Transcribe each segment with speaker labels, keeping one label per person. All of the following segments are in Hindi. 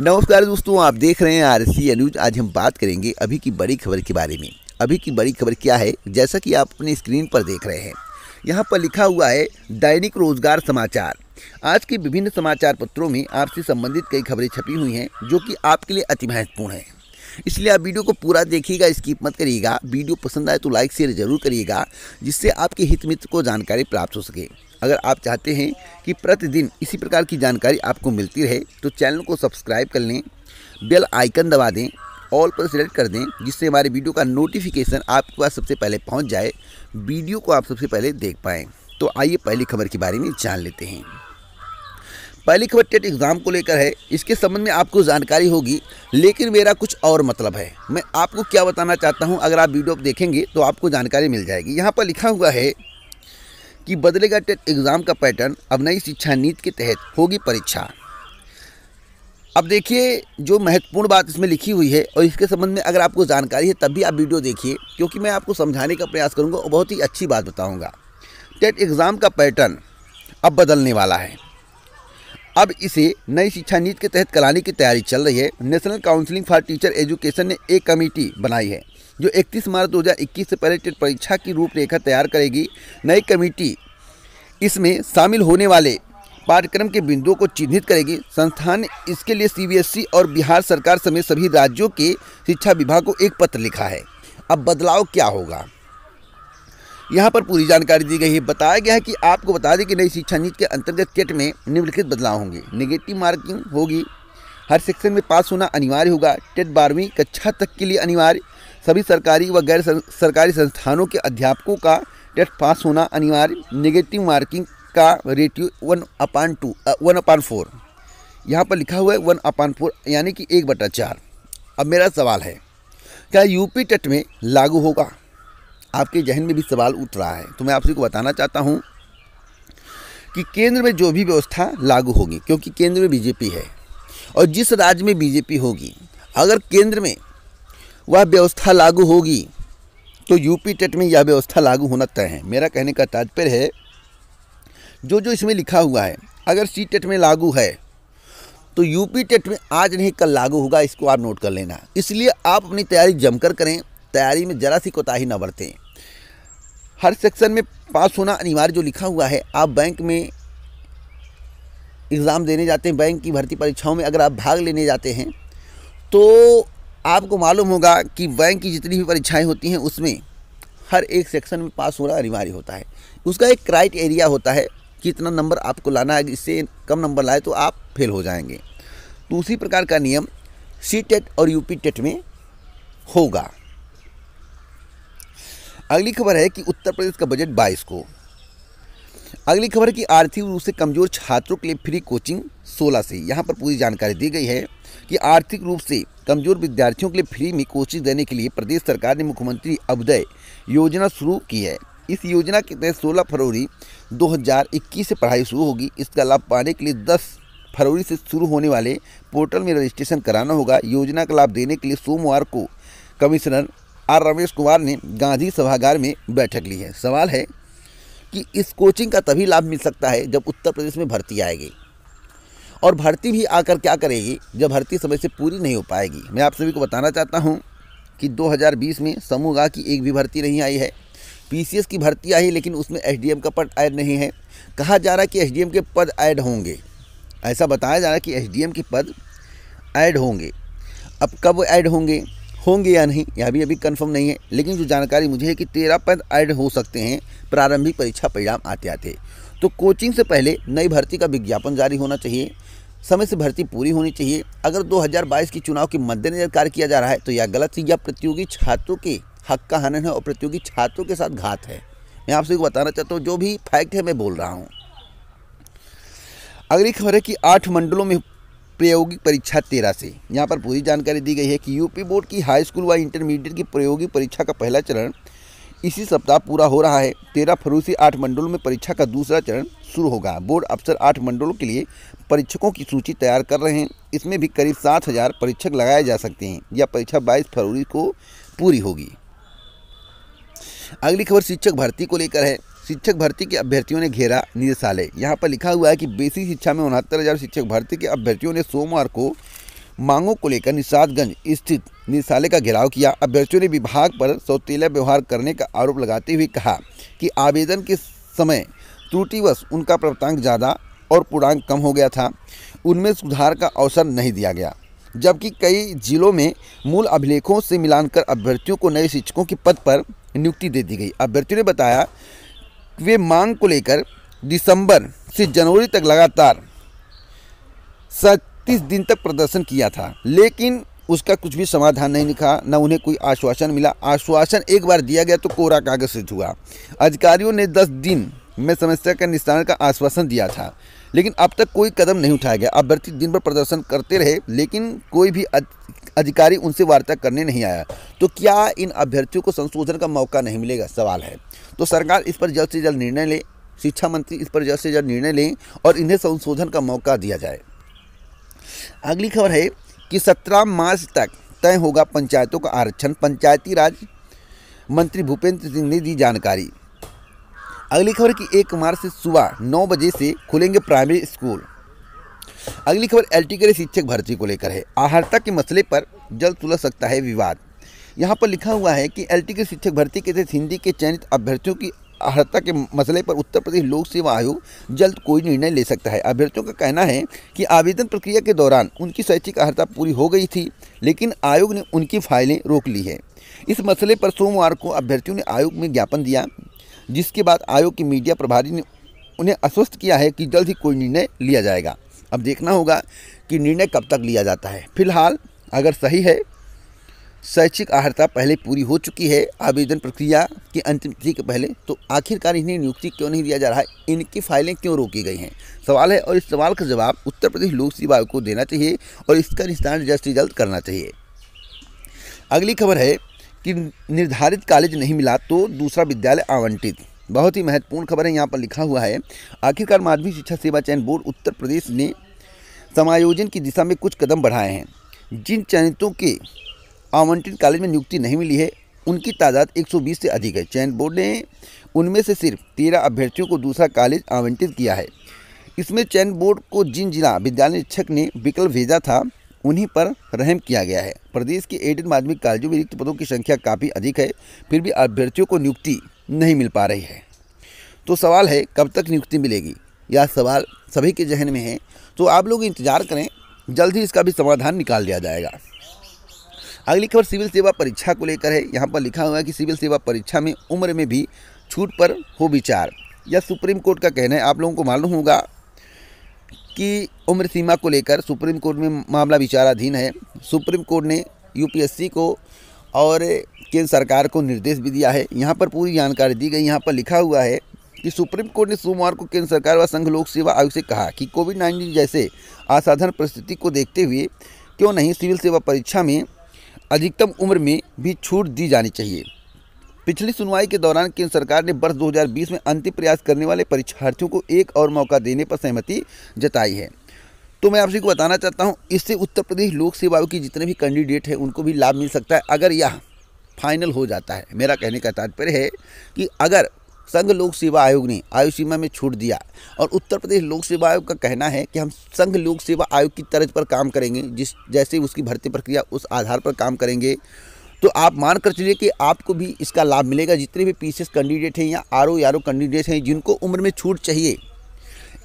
Speaker 1: नमस्कार दोस्तों आप देख रहे हैं आर सी न्यूज आज हम बात करेंगे अभी की बड़ी खबर के बारे में अभी की बड़ी खबर क्या है जैसा कि आप अपनी स्क्रीन पर देख रहे हैं यहाँ पर लिखा हुआ है दैनिक रोजगार समाचार आज के विभिन्न समाचार पत्रों में आपसे संबंधित कई खबरें छपी हुई हैं जो कि आपके लिए अति महत्वपूर्ण है इसलिए आप वीडियो को पूरा देखिएगा स्किप मत करिएगा वीडियो पसंद आए तो लाइक शेयर जरूर करिएगा जिससे आपके हित मित्र को जानकारी प्राप्त हो सके अगर आप चाहते हैं कि प्रतिदिन इसी प्रकार की जानकारी आपको मिलती रहे तो चैनल को सब्सक्राइब कर लें बेल आइकन दबा दें ऑल पर सेलेक्ट कर दें जिससे हमारे वीडियो का नोटिफिकेशन आपके पास सबसे पहले पहुंच जाए वीडियो को आप सबसे पहले देख पाएँ तो आइए पहली खबर के बारे में जान लेते हैं पहली खबर टेट एग्ज़ाम को लेकर है इसके संबंध में आपको जानकारी होगी लेकिन मेरा कुछ और मतलब है मैं आपको क्या बताना चाहता हूँ अगर आप वीडियो देखेंगे तो आपको जानकारी मिल जाएगी यहाँ पर लिखा हुआ है कि बदलेगा टेट एग्ज़ाम का पैटर्न अब नई शिक्षा नीति के तहत होगी परीक्षा अब देखिए जो महत्वपूर्ण बात इसमें लिखी हुई है और इसके संबंध में अगर आपको जानकारी है तब भी आप वीडियो देखिए क्योंकि मैं आपको समझाने का प्रयास करूँगा और बहुत ही अच्छी बात बताऊँगा टेट एग्ज़ाम का पैटर्न अब बदलने वाला है अब इसे नई शिक्षा नीति के तहत कराने की तैयारी चल रही है national counselling for teacher education ने एक कमेटी बनाई है जो 31 मार्च 2021 से पहले टेट परीक्षा की रूपरेखा तैयार करेगी नई कमेटी इसमें शामिल होने वाले पाठ्यक्रम के बिंदुओं को चिन्हित करेगी संस्थान इसके लिए सी और बिहार सरकार समेत सभी राज्यों के शिक्षा विभाग को एक पत्र लिखा है अब बदलाव क्या होगा यहाँ पर पूरी जानकारी दी गई है बताया गया है कि आपको बता दें कि नई शिक्षा नीति के अंतर्गत केट में निम्नलिखित बदलाव होंगे निगेटिव मार्किंग होगी हर सेक्शन में पास होना अनिवार्य होगा टेट बारहवीं कक्षा तक के लिए अनिवार्य सभी सरकारी व गैर सरकारी संस्थानों के अध्यापकों का टेस्ट पास होना अनिवार्य नेगेटिव मार्किंग का ratio one upon two one upon four यहाँ पर लिखा हुआ है वन अपान फोर यानी कि एक बटा चार अब मेरा सवाल है क्या यूपी टेट में लागू होगा आपके जहन में भी सवाल उठ रहा है तो मैं आपसे को बताना चाहता हूँ कि केंद्र में जो भी व्यवस्था लागू होगी क्योंकि केंद्र में बीजेपी है और जिस राज्य में बीजेपी होगी अगर केंद्र में वह व्यवस्था लागू होगी तो यूपी टेट में यह व्यवस्था लागू होना तय है मेरा कहने का तात्पर्य है जो जो इसमें लिखा हुआ है अगर सी टेट में लागू है तो यूपी टेट में आज नहीं कल लागू होगा इसको आप नोट कर लेना इसलिए आप अपनी तैयारी जमकर करें तैयारी में ज़रा सी कोताही ना बरतें हर सेक्शन में पास होना अनिवार्य जो लिखा हुआ है आप बैंक में एग्ज़ाम देने जाते हैं बैंक की भर्ती परीक्षाओं में अगर आप भाग लेने जाते हैं तो आपको मालूम होगा कि बैंक की जितनी भी परीक्षाएं होती हैं उसमें हर एक सेक्शन में पास होना अनिवार्य होता है उसका एक क्राइटेरिया होता है कि इतना नंबर आपको लाना है इससे कम नंबर लाए तो आप फेल हो जाएंगे तो उसी प्रकार का नियम सी टेट e और यूपी टेट e में होगा अगली खबर है कि उत्तर प्रदेश का बजट बाईस को अगली खबर है कि आर्थिक रूप से कमजोर छात्रों के लिए फ्री कोचिंग 16 से यहाँ पर पूरी जानकारी दी गई है कि आर्थिक रूप से कमजोर विद्यार्थियों के लिए फ्री में कोचिंग देने के लिए प्रदेश सरकार ने मुख्यमंत्री अभ्युदय योजना शुरू की है इस योजना के तहत 16 फरवरी 2021 से पढ़ाई शुरू होगी इसका लाभ पाने के लिए 10 फरवरी से शुरू होने वाले पोर्टल में रजिस्ट्रेशन कराना होगा योजना का लाभ देने के लिए सोमवार को कमिश्नर आर रमेश कुमार ने गांधी सभागार में बैठक ली है सवाल है कि इस कोचिंग का तभी लाभ मिल सकता है जब उत्तर प्रदेश में भर्ती आएगी और भर्ती भी आकर क्या करेगी जब भर्ती समय से पूरी नहीं हो पाएगी मैं आप सभी को बताना चाहता हूँ कि 2020 में समूह की एक भी भर्ती नहीं आई है पीसीएस की भर्ती आई लेकिन उसमें एसडीएम का पद ऐड नहीं है कहा जा रहा है कि एसडीएम के पद ऐड होंगे ऐसा बताया जा रहा है कि एसडीएम के पद ऐड होंगे अब कब ऐड होंगे होंगे या नहीं यह भी अभी कंफर्म नहीं है लेकिन जो जानकारी मुझे है कि तेरह पद ऐड हो सकते हैं प्रारंभिक परीक्षा परिणाम आते आते तो कोचिंग से पहले नई भर्ती का विज्ञापन जारी होना चाहिए समय से भर्ती पूरी होनी चाहिए अगर 2022 की चुनाव के मद्देनजर कार्य किया जा रहा है तो यह गलत है यह प्रतियोगी छात्रों के हक का हनन है और प्रतियोगी छात्रों के साथ घात है मैं आपसे को बताना चाहता हूँ जो भी फैक्ट है मैं बोल रहा हूँ अगली खबर है कि आठ मंडलों में प्रायोगिक परीक्षा तेरह से यहाँ पर पूरी जानकारी दी गई है कि यूपी बोर्ड की हाई स्कूल व इंटरमीडिएट की प्रायोगिक परीक्षा का पहला चरण इसी सप्ताह पूरा हो रहा है तेरह फरवरी से आठ मंडलों में परीक्षा का दूसरा चरण शुरू होगा बोर्ड अफसर आठ मंडलों के लिए परीक्षकों की सूची तैयार कर रहे हैं इसमें भी करीब सात हज़ार परीक्षक लगाए जा सकते हैं यह परीक्षा बाईस फरवरी को पूरी होगी अगली खबर शिक्षक भर्ती को लेकर है शिक्षक भर्ती के अभ्यर्थियों ने घेरा निदेशालय यहाँ पर लिखा हुआ है कि बेसिक शिक्षा में उनहत्तर हज़ार शिक्षक भर्ती के अभ्यर्थियों ने सोमवार को मांगों को लेकर निषादगंज स्थित निशाले का घेराव किया अभ्यर्थियों ने विभाग पर सौतीला व्यवहार करने का आरोप लगाते हुए कहा कि आवेदन के समय त्रुटिवश उनका प्राप्तांक ज़्यादा और पूर्णांक कम हो गया था उनमें सुधार का अवसर नहीं दिया गया जबकि कई जिलों में मूल अभिलेखों से मिलान कर अभ्यर्थियों को नए शिक्षकों के पद पर नियुक्ति दे दी गई अभ्यर्थियों ने बताया वे मांग को लेकर दिसंबर से जनवरी तक लगातार सच इकतीस दिन तक प्रदर्शन किया था लेकिन उसका कुछ भी समाधान नहीं निकला न उन्हें कोई आश्वासन मिला आश्वासन एक बार दिया गया तो कोरा कागज से हुआ अधिकारियों ने दस दिन में समस्या का निस्तारण का आश्वासन दिया था लेकिन अब तक कोई कदम नहीं उठाया गया अभ्यर्थी दिन भर प्रदर्शन करते रहे लेकिन कोई भी अधिकारी उनसे वार्ता करने नहीं आया तो क्या इन अभ्यर्थियों को संशोधन का मौका नहीं मिलेगा सवाल है तो सरकार इस पर जल्द से जल्द निर्णय ले शिक्षा मंत्री इस पर जल्द से जल्द निर्णय लें और इन्हें संशोधन का मौका दिया जाए अगली खबर है कि सत्रह मार्च तक तय होगा पंचायतों का आरक्षण पंचायती राज मंत्री भूपेंद्र सिंह ने दी जानकारी अगली खबर की एक मार्च से सुबह नौ बजे से खुलेंगे प्राइमरी स्कूल अगली खबर एल टी शिक्षक भर्ती को लेकर है आहारता के मसले पर जल्द सुलझ सकता है विवाद यहाँ पर लिखा हुआ है कि एल टी शिक्षक भर्ती के तहत हिंदी के चयनित अभ्यर्थियों की अहर्ता के मसले पर उत्तर प्रदेश लोक सेवा आयोग जल्द कोई निर्णय ले सकता है अभ्यर्थियों का कहना है कि आवेदन प्रक्रिया के दौरान उनकी शैक्षिक अर्हता पूरी हो गई थी लेकिन आयोग ने उनकी फाइलें रोक ली है इस मसले पर सोमवार को अभ्यर्थियों ने आयोग में ज्ञापन दिया जिसके बाद आयोग के मीडिया प्रभारी ने उन्हें आश्वस्त किया है कि जल्द ही कोई निर्णय लिया जाएगा अब देखना होगा कि निर्णय कब तक लिया जाता है फिलहाल अगर सही है शैक्षिक अर्हता पहले पूरी हो चुकी है आवेदन प्रक्रिया की अंतिम तिथि के पहले तो आखिरकार इन्हें नियुक्ति क्यों नहीं दिया जा रहा है इनकी फाइलें क्यों रोकी गई हैं सवाल है और इस सवाल का जवाब उत्तर प्रदेश लोक सेवा आयोग को देना चाहिए और इसका निस्तारण जल्द से जल्द करना चाहिए अगली खबर है कि निर्धारित कॉलेज नहीं मिला तो दूसरा विद्यालय आवंटित बहुत ही महत्वपूर्ण खबर है यहाँ पर लिखा हुआ है आखिरकार माध्यमिक शिक्षा सेवा चयन बोर्ड उत्तर प्रदेश ने समायोजन की दिशा में कुछ कदम बढ़ाए हैं जिन चयनितों के आवंटित कॉलेज में नियुक्ति नहीं मिली है उनकी तादाद 120 से अधिक है चयन बोर्ड ने उनमें से सिर्फ तेरह अभ्यर्थियों को दूसरा कॉलेज आवंटित किया है इसमें चयन बोर्ड को जिन जिला विद्यालय निरीक्षक ने विकल्प भेजा था उन्हीं पर रहम किया गया है प्रदेश के एडेड माध्यमिक कॉलेजों में रिक्त पदों की संख्या काफ़ी अधिक है फिर भी अभ्यर्थियों को नियुक्ति नहीं मिल पा रही है तो सवाल है कब तक नियुक्ति मिलेगी यह सवाल सभी के जहन में है तो आप लोग इंतज़ार करें जल्द ही इसका भी समाधान निकाल दिया जाएगा अगली खबर सिविल सेवा परीक्षा को लेकर है यहाँ पर लिखा हुआ है कि सिविल सेवा परीक्षा में उम्र में भी छूट पर हो विचार यह सुप्रीम कोर्ट का कहना है आप लोगों को मालूम होगा कि उम्र सीमा को लेकर सुप्रीम कोर्ट में मामला विचाराधीन है सुप्रीम कोर्ट ने यूपीएससी को और केंद्र सरकार को निर्देश भी दिया है यहाँ पर पूरी जानकारी दी गई यहाँ पर लिखा हुआ है कि सुप्रीम कोर्ट ने सोमवार को केंद्र सरकार व संघ लोक सेवा आयोग से कहा कि कोविड नाइन्टीन जैसे असाधारण परिस्थिति को देखते हुए क्यों नहीं सिविल सेवा परीक्षा में अधिकतम उम्र में भी छूट दी जानी चाहिए पिछली सुनवाई के दौरान केंद्र सरकार ने वर्ष 2020 में अंतिम प्रयास करने वाले परीक्षार्थियों को एक और मौका देने पर सहमति जताई है तो मैं आपसे को बताना चाहता हूँ इससे उत्तर प्रदेश लोक सेवाओं की जितने भी कैंडिडेट हैं उनको भी लाभ मिल सकता है अगर यह फाइनल हो जाता है मेरा कहने का तात्पर्य है कि अगर संघ लोक सेवा आयोग ने आयु सीमा में छूट दिया और उत्तर प्रदेश लोक सेवा आयोग का कहना है कि हम संघ लोक सेवा आयोग की तर्ज पर काम करेंगे जिस जैसे उसकी भर्ती प्रक्रिया उस आधार पर काम करेंगे तो आप मान कर चलिए कि आपको भी इसका लाभ मिलेगा जितने भी पी कैंडिडेट हैं या आर ओ आर कैंडिडेट हैं जिनको उम्र में छूट चाहिए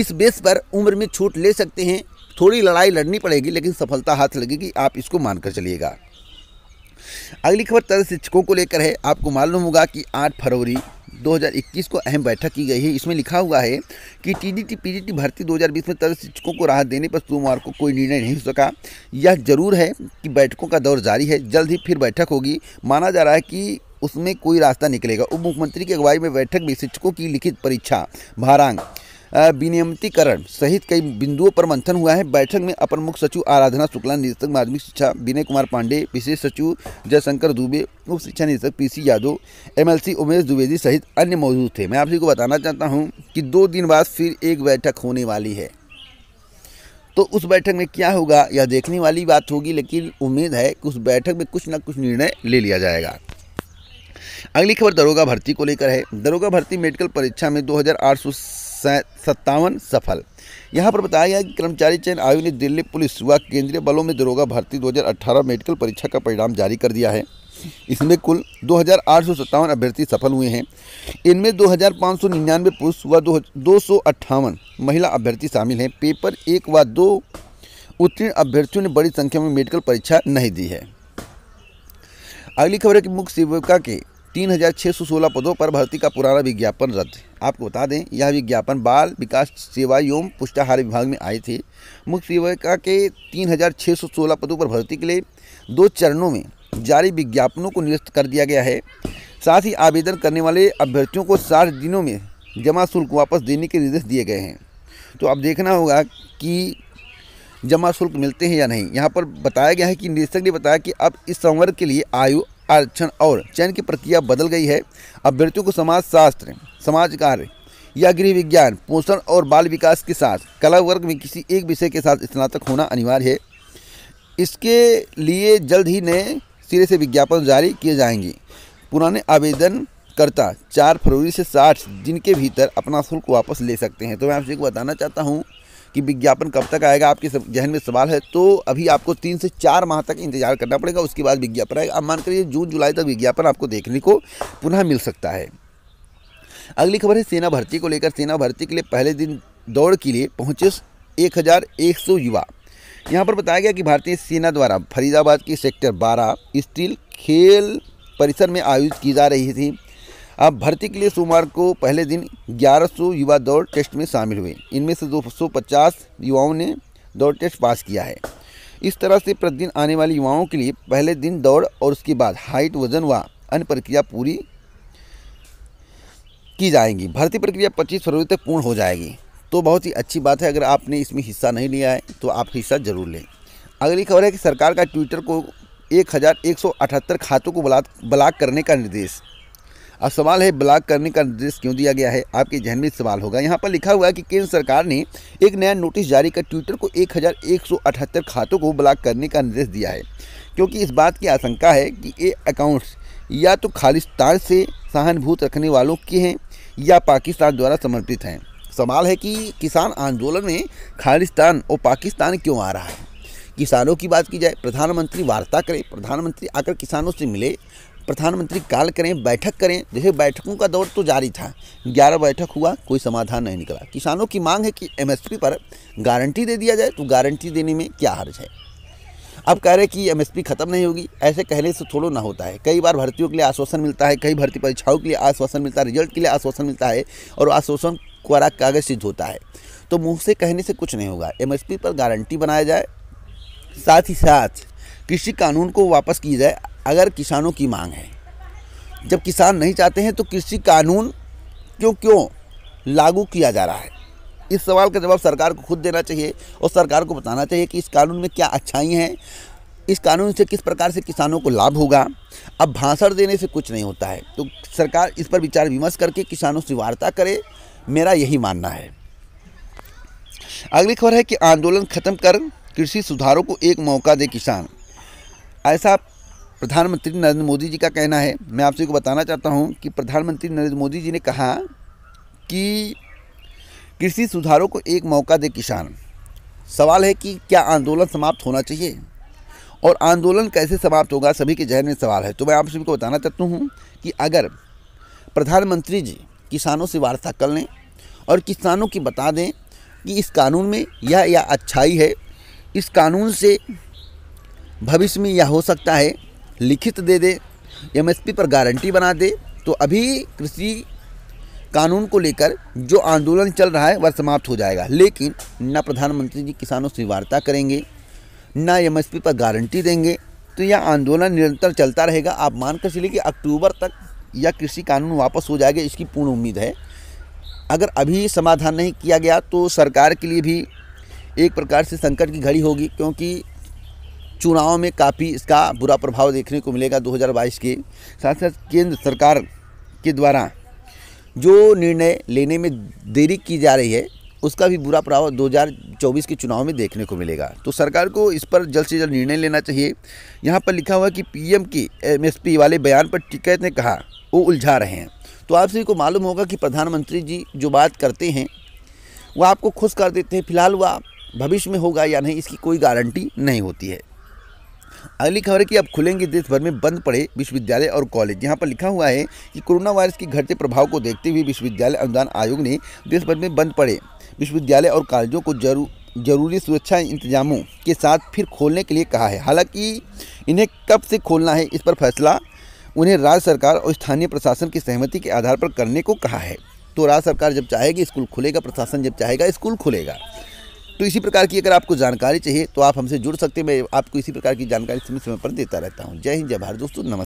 Speaker 1: इस बेस पर उम्र में छूट ले सकते हैं थोड़ी लड़ाई लड़नी पड़ेगी लेकिन सफलता हाथ लगेगी आप इसको मानकर चलिएगा अगली खबर तरह शिक्षकों को लेकर है आपको मालूम होगा कि 8 फरवरी 2021 को अहम बैठक की गई है इसमें लिखा हुआ है कि टीडीटी पीडीटी भर्ती 2020 में तरह शिक्षकों को राहत देने पर सोमवार को कोई निर्णय नहीं हो सका यह जरूर है कि बैठकों का दौर जारी है जल्द ही फिर बैठक होगी माना जा रहा है कि उसमें कोई रास्ता निकलेगा उप मुख्यमंत्री की अगुवाई में बैठक में शिक्षकों की लिखित परीक्षा भारांग विनियमितीकरण सहित कई बिंदुओं पर मंथन हुआ है बैठक में अपर मुख्य सचिव आराधना शुक्ला निदेशक माध्यमिक शिक्षा विनय कुमार पांडे विशेष सचिव जयशंकर दुबे उप शिक्षा निदेशक पीसी यादव एमएलसी उमेश द्विवेदी सहित अन्य मौजूद थे मैं आप सभी को बताना चाहता हूँ कि दो दिन बाद फिर एक बैठक होने वाली है तो उस बैठक में क्या होगा यह देखने वाली बात होगी लेकिन उम्मीद है कि उस बैठक में कुछ ना कुछ निर्णय ले लिया जाएगा अगली खबर दरोगा भर्ती को लेकर है दरोगा भर्ती मेडिकल परीक्षा में दो सत्तावन सफल यहाँ पर बताया गया कि कर्मचारी चयन आयोग ने दिल्ली पुलिस व केंद्रीय बलों में दरोगा भर्ती 2018 मेडिकल परीक्षा का परिणाम जारी कर दिया है इसमें कुल दो अभ्यर्थी सफल हुए हैं इनमें दो हजार पुरुष व दो महिला अभ्यर्थी शामिल हैं पेपर एक व दो उत्तीर्ण अभ्यर्थियों ने बड़ी संख्या में मेडिकल परीक्षा नहीं दी है अगली खबर है कि मुख्य सेविका के तीन हजार छः सौ सोलह पदों पर भर्ती का पुराना विज्ञापन रद्द आपको बता दें यह विज्ञापन बाल विकास सेवा एवं पुष्टाहार विभाग में आए थे मुख्य सेविका के तीन हजार छः सौ सोलह पदों पर भर्ती के लिए दो चरणों में जारी विज्ञापनों को निरस्त कर दिया गया है साथ ही आवेदन करने वाले अभ्यर्थियों को साठ दिनों में जमा शुल्क वापस देने के निर्देश दिए गए हैं तो अब देखना होगा कि जमा शुल्क मिलते हैं या नहीं यहाँ पर बताया गया है कि निदेशक ने बताया कि अब इस संवर्ग के लिए आयु आरक्षण और चयन की प्रक्रिया बदल गई है अभ्यर्थियों को समाज शास्त्र समाज कार्य या गृह विज्ञान पोषण और बाल विकास के साथ कला वर्ग में किसी एक विषय के साथ स्नातक होना अनिवार्य है इसके लिए जल्द ही नए सिरे से विज्ञापन जारी किए जाएंगे पुराने आवेदन करता चार फरवरी से साठ दिन के भीतर अपना शुल्क वापस ले सकते हैं तो मैं आपसे एक बताना चाहता हूँ कि विज्ञापन कब तक आएगा आपके जहन में सवाल है तो अभी आपको तीन से चार माह तक इंतजार करना पड़ेगा उसके बाद विज्ञापन आएगा आप मान करिए जून जुलाई तक विज्ञापन आपको देखने को पुनः मिल सकता है अगली खबर है सेना भर्ती को लेकर सेना भर्ती के लिए पहले दिन दौड़ के लिए पहुंचे एक हज़ार एक सौ युवा यहाँ पर बताया गया कि भारतीय सेना द्वारा फरीदाबाद के सेक्टर 12 स्टील खेल परिसर में आयोजित की जा रही थी अब भर्ती के लिए सोमवार को पहले दिन 1100 युवा दौड़ टेस्ट में शामिल हुए इनमें से 250 युवाओं ने दौड़ टेस्ट पास किया है इस तरह से प्रतिदिन आने वाले युवाओं के लिए पहले दिन दौड़ और उसके बाद हाइट वजन व अन्य प्रक्रिया पूरी की जाएगी भर्ती प्रक्रिया 25 फरवरी तक पूर्ण हो जाएगी तो बहुत ही अच्छी बात है अगर आपने इसमें हिस्सा नहीं लिया है तो आप हिस्सा जरूर लें अगली खबर है कि सरकार का ट्विटर को एक खातों को ब्लॉक करने का निर्देश अब सवाल है ब्लॉक करने का निर्देश क्यों दिया गया है आपके जहन में सवाल होगा यहाँ पर लिखा हुआ है कि केंद्र सरकार ने एक नया नोटिस जारी कर ट्विटर को एक खातों को ब्लॉक करने का निर्देश दिया है क्योंकि इस बात की आशंका है कि ये अकाउंट्स या तो खालिस्तान से सहानुभूत रखने वालों के हैं या पाकिस्तान द्वारा समर्पित हैं सवाल है कि किसान आंदोलन में खालिस्तान और पाकिस्तान क्यों आ रहा है किसानों की बात की जाए प्रधानमंत्री वार्ता करें प्रधानमंत्री आकर किसानों से मिले प्रधानमंत्री काल करें बैठक करें जैसे बैठकों का दौर तो जारी था ग्यारह बैठक हुआ कोई समाधान नहीं निकला किसानों की मांग है कि एमएसपी पर गारंटी दे दिया जाए तो गारंटी देने में क्या हर्ज है अब कह रहे कि एमएसपी ख़त्म नहीं होगी ऐसे कहने से थोड़ा ना होता है कई बार भर्तियों के लिए आश्वासन मिलता है कई भर्ती परीक्षाओं के लिए आश्वासन मिलता है रिजल्ट के लिए आश्वासन मिलता है और आश्वासन क्वारा कागज सिद्ध होता है तो मुँह से कहने से कुछ नहीं होगा पी पर गारंटी बनाया जाए साथ ही साथ कृषि कानून को वापस की जाए अगर किसानों की मांग है जब किसान नहीं चाहते हैं तो कृषि कानून क्यों क्यों लागू किया जा रहा है इस सवाल का जवाब सरकार को खुद देना चाहिए और सरकार को बताना चाहिए कि इस कानून में क्या अच्छाई हैं इस कानून से किस प्रकार से किसानों को लाभ होगा अब भाषण देने से कुछ नहीं होता है तो सरकार इस पर विचार विमर्श करके किसानों से वार्ता करे मेरा यही मानना है अगली खबर है कि आंदोलन खत्म कर कृषि सुधारों को एक मौका दे किसान ऐसा प्रधानमंत्री नरेंद्र मोदी जी का कहना है मैं आपसे को बताना चाहता हूँ कि प्रधानमंत्री नरेंद्र मोदी जी ने कहा कि कृषि सुधारों को एक मौका दे किसान सवाल है कि क्या आंदोलन समाप्त होना चाहिए और आंदोलन कैसे समाप्त होगा सभी के जहन में सवाल है तो मैं आप सभी को बताना चाहता हूँ कि अगर प्रधानमंत्री जी किसानों से वार्ता कर लें और किसानों की बता दें कि इस कानून में यह या अच्छाई है इस कानून से भविष्य में यह हो सकता है लिखित दे दे एमएसपी पर गारंटी बना दे तो अभी कृषि कानून को लेकर जो आंदोलन चल रहा है वह समाप्त हो जाएगा लेकिन न प्रधानमंत्री जी किसानों से वार्ता करेंगे न एमएसपी पर गारंटी देंगे तो यह आंदोलन निरंतर चलता रहेगा आप मान कर चलिए कि अक्टूबर तक यह कृषि कानून वापस हो जाएगा इसकी पूर्ण उम्मीद है अगर अभी समाधान नहीं किया गया तो सरकार के लिए भी एक प्रकार से संकट की घड़ी होगी क्योंकि चुनाव में काफ़ी इसका बुरा प्रभाव देखने को मिलेगा 2022 के साथ साथ केंद्र सरकार के द्वारा जो निर्णय लेने में देरी की जा रही है उसका भी बुरा प्रभाव 2024 के चुनाव में देखने को मिलेगा तो सरकार को इस पर जल्द से जल्द निर्णय लेना चाहिए यहाँ पर लिखा हुआ कि पीएम की एमएसपी वाले बयान पर टिकैत ने कहा वो उलझा रहे हैं तो आप सभी को मालूम होगा कि प्रधानमंत्री जी जो बात करते हैं वह आपको खुश कर देते हैं फिलहाल वह भविष्य में होगा या नहीं इसकी कोई गारंटी नहीं होती है अगली खबर है कि अब खुलेंगे देश भर में बंद पड़े विश्वविद्यालय और कॉलेज यहाँ पर लिखा हुआ है कि कोरोना वायरस के घटते प्रभाव को देखते हुए विश्वविद्यालय अनुदान आयोग ने देश भर में बंद पड़े विश्वविद्यालय और कॉलेजों को जरूर जरूरी सुरक्षा इंतजामों के साथ फिर खोलने के लिए कहा है हालांकि इन्हें कब से खोलना है इस पर फैसला उन्हें राज्य सरकार और स्थानीय प्रशासन की सहमति के आधार पर करने को कहा है तो राज्य सरकार जब चाहेगी स्कूल खुलेगा प्रशासन जब चाहेगा स्कूल खुलेगा तो इसी प्रकार की अगर आपको जानकारी चाहिए तो आप हमसे जुड़ सकते हैं मैं आपको इसी प्रकार की जानकारी समय समय पर देता रहता हूँ जय हिंद जय भारत दोस्तों नमस्कार